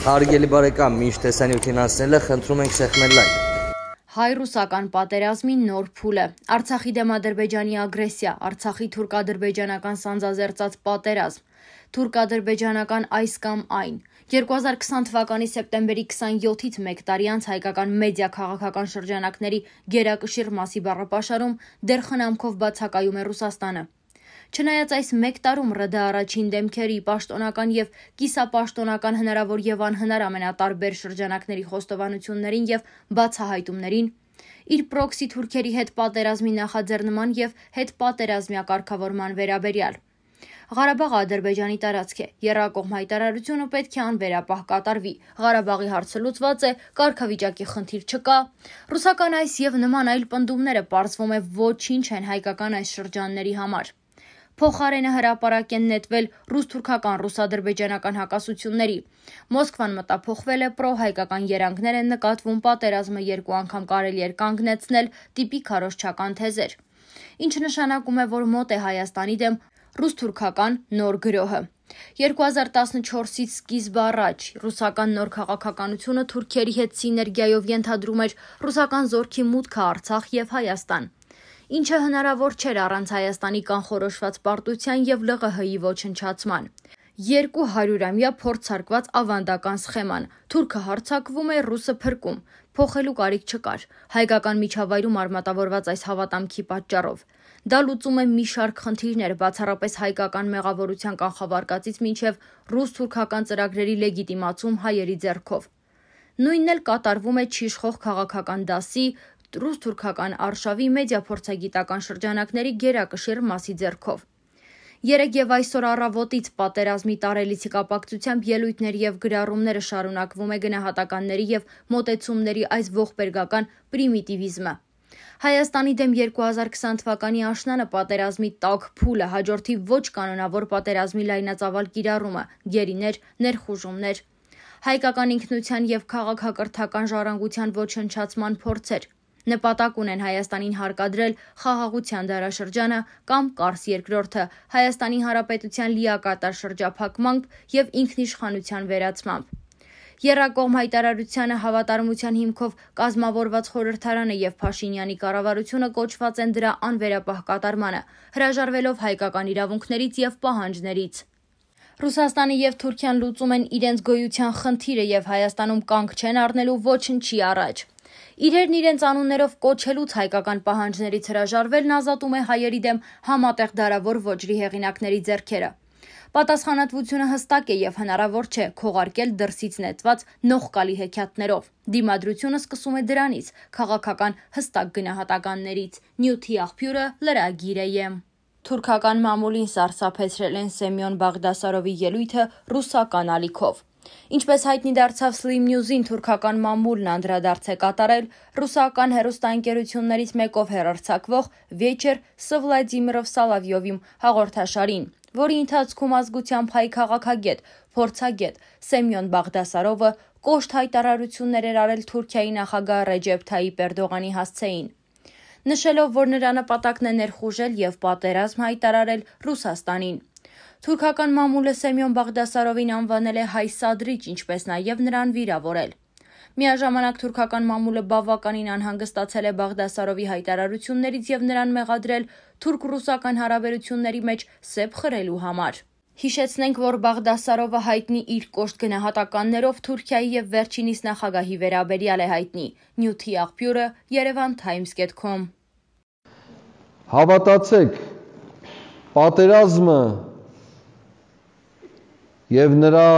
Հարգելի բարեկամ, մինչ տեսանյութին անցնելը խնդրում ենք սեղմել լայք։ Հայ-ռուսական պատերազմի նոր փուլը, Արցախի դեմ Ադրբեջանի ագրեսիա, Արցախի թուրք-ադրբեջանական սանձազերծած պատերազմ, թուրք-ադրբեջանական այս կամ այն։ 2020 թվականի սեպտեմբերի 27-ից 1 տարի անց հայկական մեդիա քաղաքական շրջանակների գերակշիռ մասի բառապաշարում դեռ խնամքով բացակայում է Ռուսաստանը։ Չնայած այս 1 տարում ՌԴ առաջին դեմքերի պաշտոնական եւ կիսապաշտոնական հնարավոր եւ անհնար ամենատարբեր շրջանակների խոստովանություններին եւ բացահայտումներին իր պրոքսի թուրքերի հետ պատերազմի նախաձեռնման եւ հետպատերազմյա կարգավորման վերաբերյալ Ղարաբաղը Ադրբեջանի տարածք է։ Երակողմ հայտարարությունը պետք է անվերապահ կատարվի։ Ղարաբաղի հարցը լուծված է, կարգավիճակի խնդիր չկա։ Ռուսական այս եւ նման այլ պնդումները պարզվում է ոչինչ են հայկական այս շրջանների համար փոխարենը հրապարակ են նետվել ռուս-թուրքական ռուս-ադրբեջանական հակասությունների։ Մոսկվան մտափոխվել է պրոհայկական երանգներ են նկատվում պատերազմը երկու անգամ կարելի էր կանգնեցնել տիպիկ հարոշչական թեզեր։ Ինչ նշանակում է, որ մոտ է Հայաստանի դեմ ռուս-թուրքական նոր գրոհը։ 2014-ից սկիզբ առաջ ռուսական նոր քաղաքականությունը թուրքերի հետ սիներգիայով ենթադրում էր ռուսական զորքի մուտքը Արցախ եւ Հայաստան ինչը հնարավոր չէր առանց Հայաստանի կանխորոշված պարտության եւ ԼՂՀ-ի ոչնչացման։ 200-ամյա փորձարկված ավանդական սխեման՝ թուրքը հարցակվում է, ռուսը փրկում, փոխելու կարիք չկար հայկական միջավայրում արմատավորված այս հավատամքի պատճառով։ Դա լուծում է մի շարք խնդիրներ, բացառապես հայկական մեղավորության կանխավարկածից մինչև ռուս-թուրքական ծրագրերի լեգիտիմացում հայերի ձեռքով։ Նույնն էլ կատարվում է ճիշխող քաղաքական դասի, ռուս-թուրքական Արշավի մեդիա-փորձագիտական շրջանակների գերակշիռ մասի ձեռքով։ Երեկ եւ այսօր առավոտից պատերազմի տարելիցի կապակցությամբ ելույթներ եւ գրառումները շարունակվում է գնահատականների եւ մոտեցումների այս ողբերգական պրիմիտիվիզմը։ Հայաստանի դեմ 2020 թվականի աշնանը պատերազմի տակ փուլը հաջորդի ոչ կանոնավոր պատերազմի լայնածավալ կիրառումը, գերիներ, ներխուժումներ, հայկական ինքնության եւ քաղաքակրթական ժառանգության ոչնչացման փորձեր, Նպատակ ունեն Հայաստանին հարկադրել խաղաղության դարաշրջանը կամ Կարս երկրորդը Հայաստանի Հանրապետության լիակատար շրջափակմամբ եւ ինքնիշխանության վերացմամբ։ Երակողմ հայտարարությանը հավատարմության հիմքով կազմավորված խորհրդարանը եւ Փաշինյանի կառավարությունը կոչված են դրա անվերապահ կատարմանը, հրաժարվելով հայկական իրավունքներից եւ պահանջներից։ Ռուսաստանը եւ Թուրքիան լուծում են իրենց գոյության խնդիրը եւ Հայաստանում կանգ չեն առնելու ոչնչի առաջ։ Իրերն իրենց անուններով կոչելուց հայկական պահանջներից հրաժարվելն ազատում է հայերի դեմ համատեղ դարավոր ոչրի հեղինակների ձեռքերը։ Պատասխանատվությունը հստակ է եւ հնարավոր չէ քողարկել դրսից նետված նողկալի հեքիաթներով։ Դիմադրությունը սկսում է դրանից՝ քաղաքական հստակ գնահատականներից։ Նյութի աղբյուրը լրագիր է եմ։ Թուրքական մամուլին սարսափեցրել են Սեմյոն Բաղդասարովի ելույթը ռուսական ալիքով։ Ինչպես հայտնի դարձավ Slim News-ին, թուրքական մամուլն անդրադարձ է կատարել ռուսական հերոստաընկերություններից մեկով հերարցակվող Վեչեր Ս Վլադիմիրով Սալավյովիմ հաղորդաշարին, որի ընթացքում ազգությամբ հայ քաղաքագետ, փորձագետ Սեմյոն Բաղդասարովը կոշտ հայտարարություններ էր արել Թուրքիայի նախագահ Ռեջեփ Թայիպ Էրդողանի հասցեին նշելով, որ նրա նպատակն է ներխուժել եւ պատերազմ հայտարարել Ռուսաստանին։ Թուրքական մամուլը Սեմյոն Բաղդասարովին անվանել է հայ սադրիչ, ինչպես նաև նրան վիրավորել։ Միաժամանակ թուրքական մամուլը բավականին անհանգստացել է Բաղդասարովի հայտարարություններից եւ նրան մեղադրել թուրք-ռուսական հարաբերությունների մեջ սեփ խրելու համար։ Հիշեցնենք, որ Բաղդասարովը հայտնի իր կոշտ գնահատականներով Թուրքիայի եւ վերջինիս նախագահի վերաբերյալ է հայտնի։ Նյութի աղբյուրը yerevantimes.com Հավատացեք, պատերազմը եւ նրա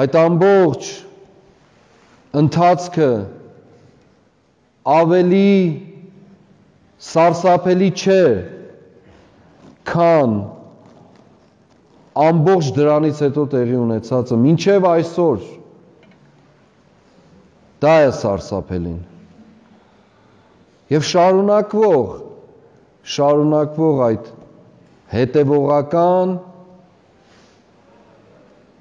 այդ ամբողջ ընթացքը ավելի սարսափելի չէ, քան ամբողջ դրանից հետո տեղի ունեցածը մինչև այսօր դա է սարսափելին եւ շարունակվող շարունակվող այդ հետևողական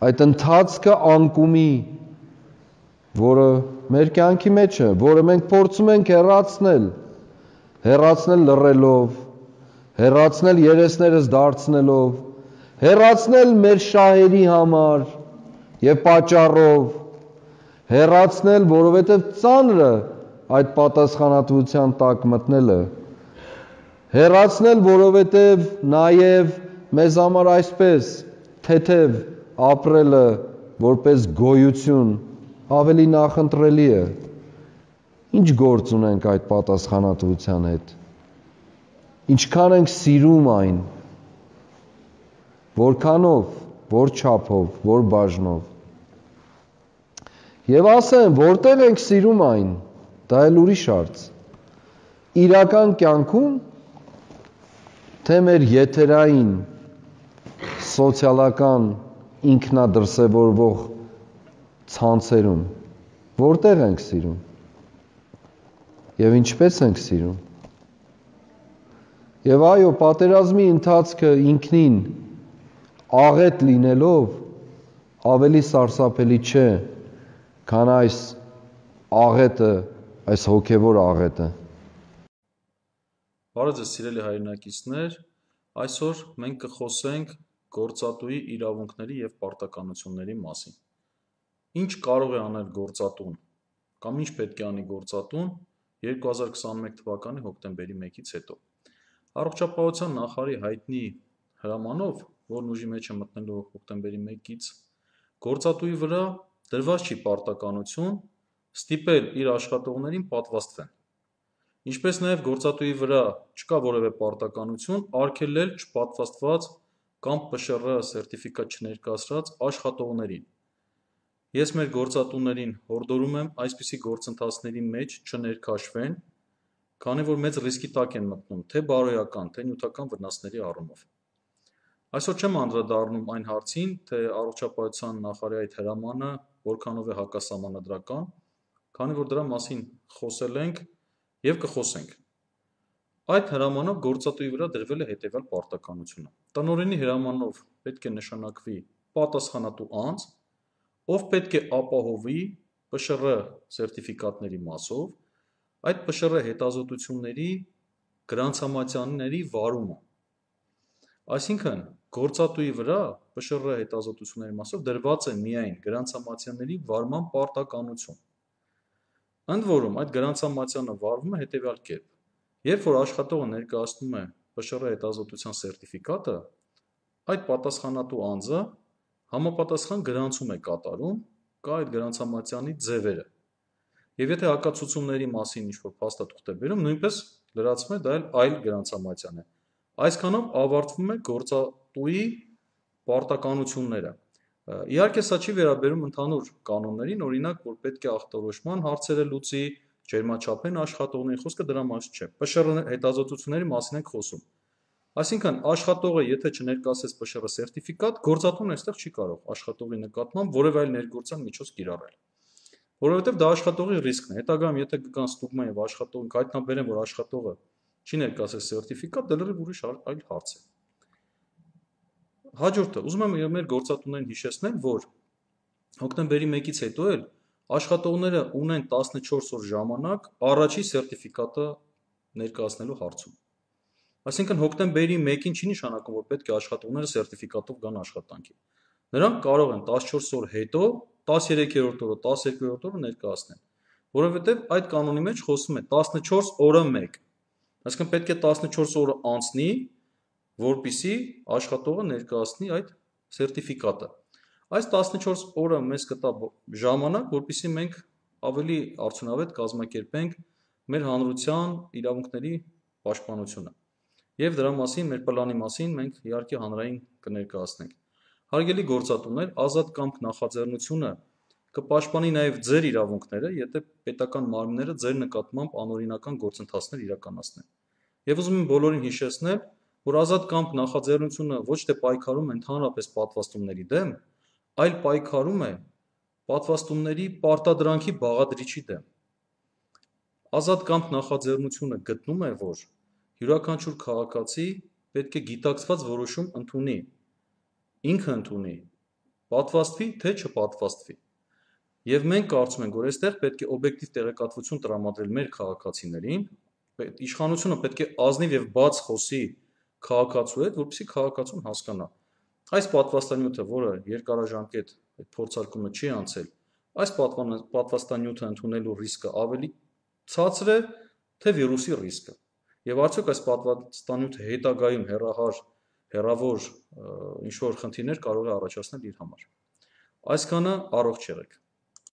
այդ ընթացքը անկումի, որը մեր կյանքի մեջ է, որը մենք փորձում ենք հեռացնել, հեռացնել լռելով, հեռացնել երեսներս դարձնելով, հեռացնել մեր շահերի համար եւ պատճառով, հեռացնել, որովհետեւ ծանրը այդ պատասխանատվության տակ մտնելը, հեռացնել, որովհետեւ նաեւ մեզ համար այսպես թեթև թե ապրելը որպես գոյություն ավելի նախընտրելի է։ Ինչ գործ ունենք այդ պատասխանատվության հետ։ Ինչքան ենք սիրում այն։ Որքանով, որ չափով, որ բաժնով։ Եվ ասեմ, որտեղ ենք սիրում այն, դա էլ ուրիշ հարց։ Իրական կյանքում թե մեր եթերային սոցիալական ինքնադրսևորվող ցանցերում որտեղ ենք սիրում եւ ինչպես ենք սիրում եւ այո պատերազմի ընթացքը ինքնին աղետ լինելով ավելի սարսափելի չէ քան այս աղետը այս հոգեվոր աղետը Բարոյ ձեզ սիրելի հայրենակիցներ այսօր մենք կխոսենք Գործատուի իրավունքների եւ պարտականությունների մասին։ Ինչ կարող է անել գործատուն կամ ինչ պետք է անի գործատուն 2021 թվականի հոկտեմբերի 1-ից հետո։ Առողջապահության նախարարի հայտնի հրամանով, որն ուժի մեջ է մտնելու հոկտեմբերի 1-ից, գործատուի վրա դրված չի պարտականություն ստիպել իր աշխատողներին պատվաստվեն։ Ինչպես նաև գործատուի վրա չկա որևէ պարտականություն արգելել չպատվաստված կամ ՊՇՌ սերտիֆիկատ չներկայացրած աշխատողներին։ Ես մեր գործատուներին հորդորում եմ այսպիսի գործընթացների մեջ չներքաշվեն, քանի որ մեծ ռիսկի տակ են մտնում թե բարոյական, թե նյութական վնասների առումով։ Այսօր չեմ անդրադառնում այն հարցին, թե առողջապահության նախարարի այդ հրամանը որքանով է հակասահմանադրական, քանի որ դրա մասին խոսել ենք եւ կխոսենք։ Այդ հրամանով գործատուի վրա դրվել է հետևյալ պարտականությունը. տնօրենի հրամանով պետք է նշանակվի պատասխանատու անձ, ով պետք է ապահովի ՊՇՌ սերտիֆիկատների մասով այդ ՊՇՌ հետազոտությունների գրանցամատյանների վարումը։ Այսինքն, գործատուի վրա ՊՇՌ հետազոտությունների մասով դրված է միայն գրանցամատյանների վարման պարտականություն։ Ընդ որում, այդ գրանցամատյանը վարվում է հետևյալ կերպ. Երբ որ աշխատողը ներկայացնում է ՊՇՌ հետազոտության սերտիֆիկատը, այդ պատասխանատու անձը համապատասխան գրանցում է կատարում կա այդ գրանցամատյանի ձևերը։ Եվ եթե հակացուցումների մասին ինչ-որ փաստաթուղթ է բերում, նույնպես լրացվում է դա այլ գրանցամատյան է։ Այսքանով ավարտվում է գործատուի պարտականությունները։ Իհարկե, սա չի վերաբերում ընդհանուր կանոններին, օրինակ, որ պետք է ախտորոշման հարցերը լուծի, ջերմաչափեն աշխատողների խոսքը դրա մաս չէ։ ՊՇՌ հետազոտությունների մասին ենք խոսում։ Այսինքն աշխատողը եթե չներկայացես ՊՇՌ սերտիֆիկատ, գործատուն այստեղ չի կարող աշխատողի նկատմամբ որևէ այլ ներգործան միջոց կիրառել որովհետև դա աշխատողի ռիսկն է։ Հետագայում եթե կգան ստուգման եւ աշխատողին հայտնաբերեն, որ աշխատողը չի ներկայացել սերտիֆիկատ, դա լրիվ ուրիշ այլ հարց է։ Հաջորդը, ուզում եմ մեր գործատուներին հիշեցնել, որ հոկտեմբերի 1-ից հետո էլ աշխատողները ունեն 14 օր ժամանակ առաջի սերտիֆիկատը ներկայացնելու հարցում։ Այսինքն հոկտեմբերի 1-ին չի նշանակում, որ պետք է աշխատողները սերտիֆիկատով գան աշխատանքի։ Նրանք կարող են 14 օր հետո 13-րդ օրը, 12-րդ օրը ներկայացնել, որովհետև այդ կանոնի մեջ խոսվում է 14 օրը 1։ Այսինքն պետք է 14 օրը անցնի, որpիսի աշխատողը ներկայացնի այդ սերտիֆիկատը։ Այս 14 օրը մեզ կտա ժամանակ, որպիսի մենք ավելի արդյունավետ կազմակերպենք մեր հանրության իրավունքների պաշտպանությունը։ Եվ դրա մասին մեր պլանի մասին մենք իհարկե հանրային կներկայացնենք։ Հարգելի գործատուներ, ազատ կամք նախաձեռնությունը կպաշտպանի նաև ձեր իրավունքները, եթե պետական մարմինները ձեր նկատմամբ անօրինական գործընթացներ իրականացնեն։ Եվ ուզում եմ բոլորին հիշեցնել, որ ազատ կամք նախաձեռնությունը ոչ թե պայքարում ընդհանրապես պատվաստումների դեմ, այլ պայքարում է պատվաստումների պարտադրանքի բաղադրիչի դեմ։ Ազատ կամք նախաձեռնությունը գտնում է, որ յուրաքանչյուր քաղաքացի պետք է գիտակցված որոշում ընդունի, ինքը ընդունի, պատվաստվի թե չպատվաստվի։ Եվ մենք կարծում ենք, որ այստեղ պետք է օբյեկտիվ տեղեկատվություն տրամադրել մեր քաղաքացիներին, իշխանությունը պետք է ազնիվ եւ բաց խոսի քաղաքացու հետ, որպեսզի քաղաքացուն հասկանա, Այս պատվաստանյութը, որը երկարաժամկետ այդ փորձարկումը չի անցել, այս պատվաստանյութը ընդունելու ռիսկը ավելի ցածր է, թե վիրուսի ռիսկը։ Եվ արդյոք այս պատվաստանյութը հետագայում հերահար, հերավոր ինչ որ խնդիրներ կարող է առաջացնել իր համար։ Այսքանը առողջ եղեք։